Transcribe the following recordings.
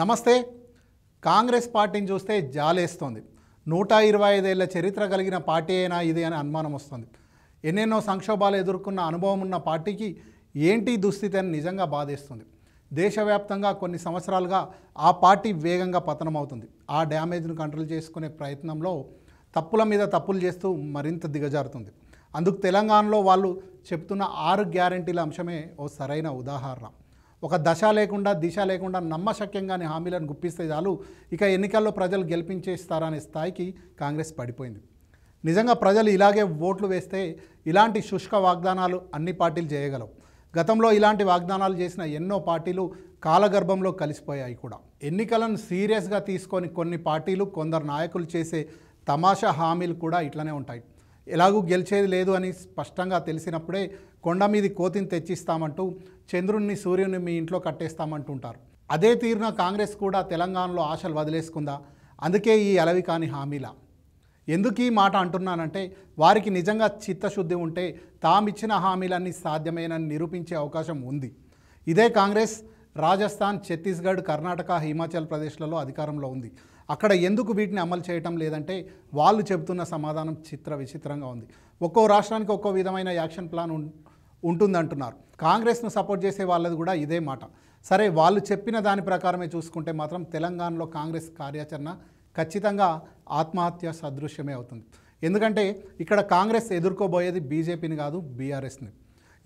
నమస్తే కాంగ్రెస్ పార్టీని చూస్తే జాలేస్తోంది నూట ఇరవై ఐదేళ్ల చరిత్ర కలిగిన పార్టీ అయినా ఇది అని అనుమానం వస్తుంది ఎన్నెన్నో సంక్షోభాలు ఎదుర్కొన్న అనుభవం ఉన్న పార్టీకి ఏంటి దుస్థితి అని నిజంగా బాధేస్తుంది దేశవ్యాప్తంగా కొన్ని సంవత్సరాలుగా ఆ పార్టీ వేగంగా పతనమవుతుంది ఆ డ్యామేజ్ను కంట్రోల్ చేసుకునే ప్రయత్నంలో తప్పుల మీద తప్పులు చేస్తూ మరింత దిగజారుతుంది అందుకు తెలంగాణలో వాళ్ళు చెప్తున్న ఆరు గ్యారంటీల అంశమే ఓ సరైన ఉదాహరణ ఒక దశ లేకుండా దిశ లేకుండా నమ్మశక్యంగానే హామీలను గుప్పిస్తే చాలు ఇక ఎన్నికల్లో ప్రజలు గెలిపించేస్తారనే స్థాయికి కాంగ్రెస్ పడిపోయింది నిజంగా ప్రజలు ఇలాగే ఓట్లు వేస్తే ఇలాంటి శుష్క వాగ్దానాలు అన్ని పార్టీలు చేయగలవు గతంలో ఇలాంటి వాగ్దానాలు చేసిన ఎన్నో పార్టీలు కాలగర్భంలో కలిసిపోయాయి కూడా ఎన్నికలను సీరియస్గా తీసుకొని కొన్ని పార్టీలు కొందరు నాయకులు చేసే తమాషా హామీలు కూడా ఇట్లనే ఉంటాయి ఎలాగూ గెలిచేది లేదు అని స్పష్టంగా తెలిసినప్పుడే కొండ మీది కోతిని తెచ్చిస్తామంటూ చంద్రుణ్ణి సూర్యుని మీ ఇంట్లో కట్టేస్తామంటుంటారు అదే తీరున కాంగ్రెస్ కూడా తెలంగాణలో ఆశలు వదిలేసుకుందా అందుకే ఈ అలవి కాని హామీలా ఎందుకు ఈ మాట అంటున్నానంటే వారికి నిజంగా చిత్తశుద్ధి ఉంటే తామిచ్చిన హామీలన్నీ సాధ్యమేనని నిరూపించే అవకాశం ఉంది ఇదే కాంగ్రెస్ రాజస్థాన్ ఛత్తీస్గఢ్ కర్ణాటక హిమాచల్ ప్రదేశ్లలో అధికారంలో ఉంది అక్కడ ఎందుకు వీటిని అమలు చేయటం లేదంటే వాళ్ళు చెబుతున్న సమాధానం చిత్ర విచిత్రంగా ఉంది ఒక్కో రాష్ట్రానికి ఒక్కో విధమైన యాక్షన్ ప్లాన్ ఉంటుందంటున్నారు కాంగ్రెస్ను సపోర్ట్ చేసే వాళ్ళది కూడా ఇదే మాట సరే వాళ్ళు చెప్పిన దాని ప్రకారమే చూసుకుంటే మాత్రం తెలంగాణలో కాంగ్రెస్ కార్యాచరణ ఖచ్చితంగా ఆత్మహత్య సదృశ్యమే అవుతుంది ఎందుకంటే ఇక్కడ కాంగ్రెస్ ఎదుర్కోబోయేది బీజేపీని కాదు బీఆర్ఎస్ని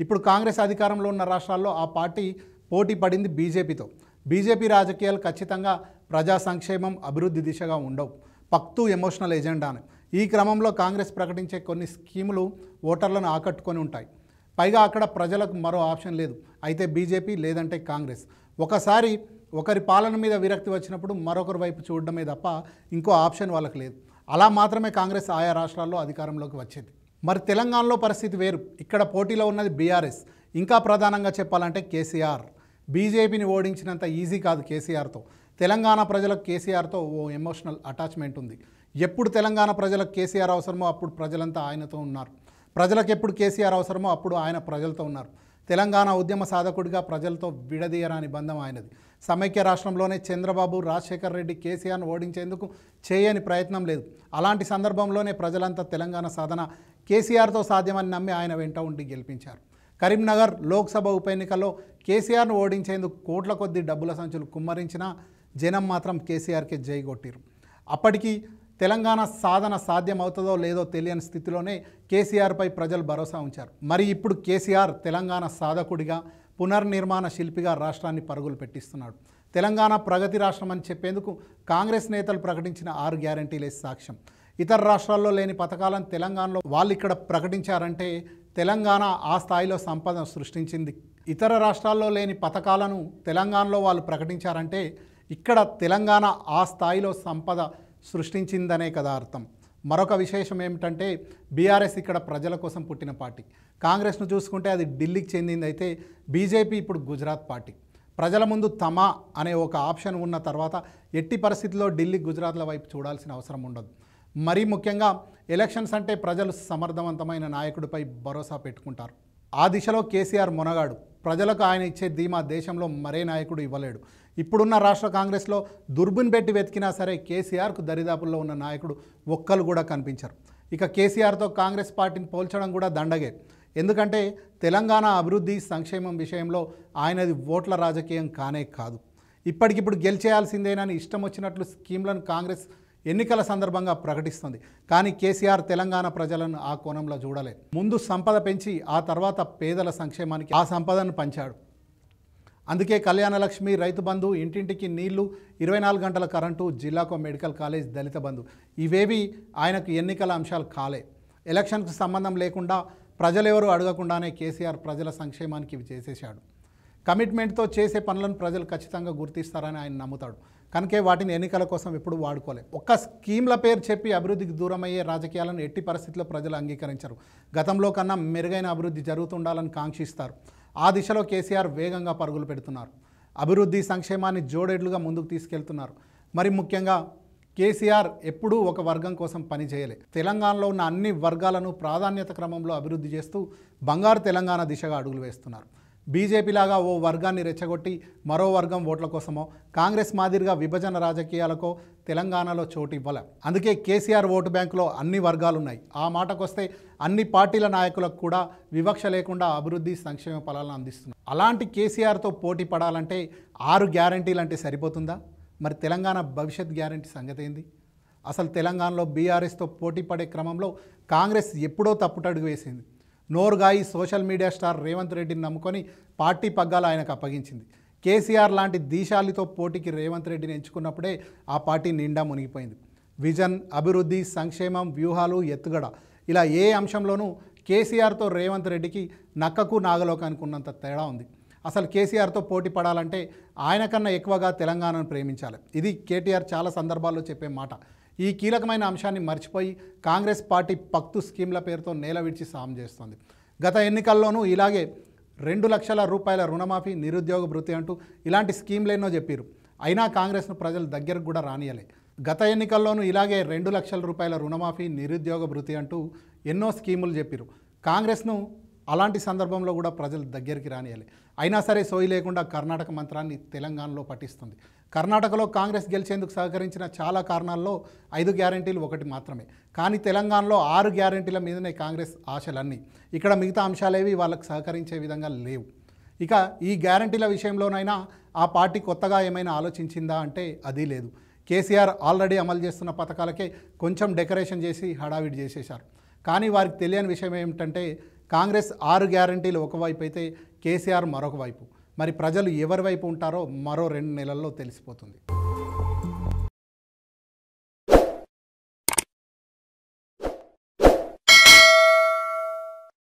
ఇప్పుడు కాంగ్రెస్ అధికారంలో ఉన్న రాష్ట్రాల్లో ఆ పార్టీ పోటీ పడింది బీజేపీతో బీజేపీ రాజకీయాలు ఖచ్చితంగా ప్రజా సంక్షేమం అభివృద్ధి దిశగా ఉండవు పక్తు ఎమోషనల్ ఎజెండాను ఈ క్రమంలో కాంగ్రెస్ ప్రకటించే కొన్ని స్కీములు ఓటర్లను ఆకట్టుకొని ఉంటాయి పైగా అక్కడ ప్రజలకు మరో ఆప్షన్ లేదు అయితే బీజేపీ లేదంటే కాంగ్రెస్ ఒకసారి ఒకరి పాలన మీద విరక్తి వచ్చినప్పుడు మరొకరి వైపు చూడడమే తప్ప ఇంకో ఆప్షన్ వాళ్ళకి లేదు అలా మాత్రమే కాంగ్రెస్ ఆయా రాష్ట్రాల్లో అధికారంలోకి వచ్చేది మరి తెలంగాణలో పరిస్థితి వేరు ఇక్కడ పోటీలో ఉన్నది బీఆర్ఎస్ ఇంకా ప్రధానంగా చెప్పాలంటే కేసీఆర్ బీజేపీని ఓడించినంత ఈజీ కాదు కేసీఆర్తో తెలంగాణ ప్రజలకు కేసీఆర్తో ఓ ఎమోషనల్ అటాచ్మెంట్ ఉంది ఎప్పుడు తెలంగాణ ప్రజలకు కేసీఆర్ అవసరమో అప్పుడు ప్రజలంతా ఆయనతో ఉన్నారు ప్రజలకు ఎప్పుడు కేసీఆర్ అవసరమో అప్పుడు ఆయన ప్రజలతో ఉన్నారు తెలంగాణ ఉద్యమ సాధకుడిగా ప్రజలతో విడదీయరాని బంధం ఆయనది సమైక్య రాష్ట్రంలోనే చంద్రబాబు రాజశేఖర్ రెడ్డి కేసీఆర్ను ఓడించేందుకు చేయని ప్రయత్నం లేదు అలాంటి సందర్భంలోనే ప్రజలంతా తెలంగాణ సాధన కేసీఆర్తో సాధ్యమని నమ్మి ఆయన వెంట ఉండి గెలిపించారు కరీంనగర్ లోక్సభ ఉప ఎన్నికల్లో కేసీఆర్ను ఓడించేందుకు కోట్ల కొద్ది డబ్బుల సంచులు కుమ్మరించినా జనం మాత్రం కేసీఆర్కే జై కొట్టారు అప్పటికీ తెలంగాణ సాధన సాధ్యమవుతుందో లేదో తెలియని స్థితిలోనే కేసీఆర్పై ప్రజలు భరోసా ఉంచారు మరి ఇప్పుడు కేసీఆర్ తెలంగాణ సాధకుడిగా పునర్నిర్మాణ శిల్పిగా రాష్ట్రాన్ని పరుగులు పెట్టిస్తున్నాడు తెలంగాణ ప్రగతి రాష్ట్రం అని చెప్పేందుకు కాంగ్రెస్ నేతలు ప్రకటించిన ఆరు గ్యారంటీలే సాక్ష్యం ఇతర రాష్ట్రాల్లో లేని పథకాలను తెలంగాణలో వాళ్ళు ఇక్కడ ప్రకటించారంటే తెలంగాణ ఆ స్థాయిలో సంపద సృష్టించింది ఇతర రాష్ట్రాల్లో లేని పథకాలను తెలంగాణలో వాళ్ళు ప్రకటించారంటే ఇక్కడ తెలంగాణ ఆ స్థాయిలో సంపద సృష్టించిందనే కదా అర్థం మరొక విశేషం ఏమిటంటే బీఆర్ఎస్ ఇక్కడ ప్రజల కోసం పుట్టిన పార్టీ కాంగ్రెస్ను చూసుకుంటే అది ఢిల్లీకి చెందిందైతే బీజేపీ ఇప్పుడు గుజరాత్ పార్టీ ప్రజల ముందు తమ అనే ఒక ఆప్షన్ ఉన్న తర్వాత ఎట్టి పరిస్థితుల్లో ఢిల్లీ గుజరాత్ల వైపు చూడాల్సిన అవసరం ఉండదు మరీ ముఖ్యంగా ఎలక్షన్స్ అంటే ప్రజలు సమర్థవంతమైన నాయకుడిపై భరోసా పెట్టుకుంటారు ఆ దిశలో కేసీఆర్ మొనగాడు ప్రజలకు ఆయన ఇచ్చే ధీమా దేశంలో మరే నాయకుడు ఇవ్వలేడు ఇప్పుడున్న రాష్ట్ర కాంగ్రెస్లో దుర్బిన్ పెట్టి వెతికినా సరే కేసీఆర్కు దరిదాపుల్లో ఉన్న నాయకుడు ఒక్కరు కూడా కనిపించరు ఇక కేసీఆర్తో కాంగ్రెస్ పార్టీని పోల్చడం కూడా దండగే ఎందుకంటే తెలంగాణ అభివృద్ధి సంక్షేమం విషయంలో ఆయనది ఓట్ల రాజకీయం కానే కాదు ఇప్పటికిప్పుడు గెలిచేయాల్సిందేనని ఇష్టం వచ్చినట్లు స్కీమ్లను కాంగ్రెస్ ఎన్నికల సందర్భంగా ప్రకటిస్తుంది కానీ కేసీఆర్ తెలంగాణ ప్రజలను ఆ కోణంలో చూడలేదు ముందు సంపద పెంచి ఆ తర్వాత పేదల సంక్షేమానికి ఆ సంపదను పంచాడు అందుకే కళ్యాణలక్ష్మి రైతు బంధు ఇంటింటికి నీళ్లు ఇరవై నాలుగు గంటల కరెంటు జిల్లాకు మెడికల్ కాలేజ్ దళిత బంధు ఇవేవి ఆయనకు ఎన్నికల అంశాలు కాలే ఎలక్షన్కు సంబంధం లేకుండా ప్రజలెవరూ అడగకుండానే కేసీఆర్ ప్రజల సంక్షేమానికి ఇవి చేసేశాడు కమిట్మెంట్తో చేసే పనులను ప్రజలు ఖచ్చితంగా గుర్తిస్తారని ఆయన నమ్ముతాడు కనుకే వాటిని ఎన్నికల కోసం ఎప్పుడు వాడుకోలే ఒక్క స్కీమ్ల పేరు చెప్పి అభివృద్ధికి దూరమయ్యే రాజకీయాలను ఎట్టి పరిస్థితుల్లో ప్రజలు అంగీకరించరు గతంలో కన్నా మెరుగైన అభివృద్ధి జరుగుతుండాలని కాంక్షిస్తారు ఆ దిశలో కేసీఆర్ వేగంగా పరుగులు పెడుతున్నారు అభివృద్ధి సంక్షేమాన్ని జోడేడ్లుగా ముందుకు తీసుకెళ్తున్నారు మరి ముఖ్యంగా కేసీఆర్ ఎప్పుడూ ఒక వర్గం కోసం పనిచేయలే తెలంగాణలో ఉన్న అన్ని వర్గాలను ప్రాధాన్యత క్రమంలో అభివృద్ధి చేస్తూ బంగారు తెలంగాణ దిశగా అడుగులు వేస్తున్నారు బీజేపీలాగా ఓ వర్గాన్ని రెచ్చగొట్టి మరో వర్గం ఓట్ల కోసమో కాంగ్రెస్ మాదిరిగా విభజన రాజకీయాలకో తెలంగాణలో చోటు ఇవ్వలే అందుకే కేసీఆర్ ఓటు బ్యాంకులో అన్ని వర్గాలు ఉన్నాయి ఆ మాటకొస్తే అన్ని పార్టీల నాయకులకు కూడా వివక్ష లేకుండా అభివృద్ధి సంక్షేమ ఫలాలను అందిస్తున్నారు అలాంటి కేసీఆర్తో పోటీ పడాలంటే ఆరు గ్యారంటీలు అంటే సరిపోతుందా మరి తెలంగాణ భవిష్యత్ గ్యారంటీ సంగతి ఏంది అసలు తెలంగాణలో బీఆర్ఎస్తో పోటీ పడే క్రమంలో కాంగ్రెస్ ఎప్పుడో తప్పుటడుగు వేసింది నోరుగాయి సోషల్ మీడియా స్టార్ రేవంత్ రెడ్డిని నమ్ముకొని పార్టీ పగ్గాలు ఆయనకు అప్పగించింది కేసీఆర్ లాంటి దీశాలితో పోటీకి రేవంత్ రెడ్డిని ఎంచుకున్నప్పుడే ఆ పార్టీ నిండా మునిగిపోయింది విజన్ అభివృద్ధి సంక్షేమం వ్యూహాలు ఎత్తుగడ ఇలా ఏ అంశంలోనూ కేసీఆర్తో రేవంత్ రెడ్డికి నక్కకు నాగలోకానికి ఉన్నంత తేడా ఉంది అసలు కేసీఆర్తో పోటీ పడాలంటే ఆయన కన్నా ఎక్కువగా తెలంగాణను ప్రేమించాలి ఇది కేటీఆర్ చాలా సందర్భాల్లో చెప్పే మాట ఈ కీలకమైన అంశాన్ని మర్చిపోయి కాంగ్రెస్ పార్టీ పక్తు స్కీమ్ల పేరుతో నేల విడిచి సాం చేస్తోంది గత ఎన్నికల్లోనూ ఇలాగే రెండు లక్షల రూపాయల రుణమాఫీ నిరుద్యోగ భృతి అంటూ ఇలాంటి ఎన్నో చెప్పారు అయినా కాంగ్రెస్ను ప్రజలు దగ్గరకు కూడా రానియలే గత ఎన్నికల్లోనూ ఇలాగే రెండు లక్షల రూపాయల రుణమాఫీ నిరుద్యోగ భృతి అంటూ ఎన్నో స్కీములు చెప్పారు కాంగ్రెస్ను అలాంటి సందర్భంలో కూడా ప్రజలు దగ్గరికి రానియాలి అయినా సరే సోయి లేకుండా కర్ణాటక మంత్రాన్ని తెలంగాణలో పఠిస్తుంది కర్ణాటకలో కాంగ్రెస్ గెలిచేందుకు సహకరించిన చాలా కారణాల్లో ఐదు గ్యారంటీలు ఒకటి మాత్రమే కానీ తెలంగాణలో ఆరు గ్యారంటీల మీదనే కాంగ్రెస్ ఆశలన్నీ ఇక్కడ మిగతా అంశాలేవి వాళ్ళకు సహకరించే విధంగా లేవు ఇక ఈ గ్యారంటీల విషయంలోనైనా ఆ పార్టీ కొత్తగా ఏమైనా ఆలోచించిందా అంటే అది లేదు కేసీఆర్ ఆల్రెడీ అమలు చేస్తున్న పథకాలకే కొంచెం డెకరేషన్ చేసి హడావిడి చేసేశారు కానీ వారికి తెలియని విషయం ఏమిటంటే కాంగ్రెస్ ఆరు గ్యారంటీలు ఒకవైపు అయితే కేసీఆర్ మరొక వైపు మరి ప్రజలు ఎవరి వైపు ఉంటారో మరో రెండు నెలల్లో తెలిసిపోతుంది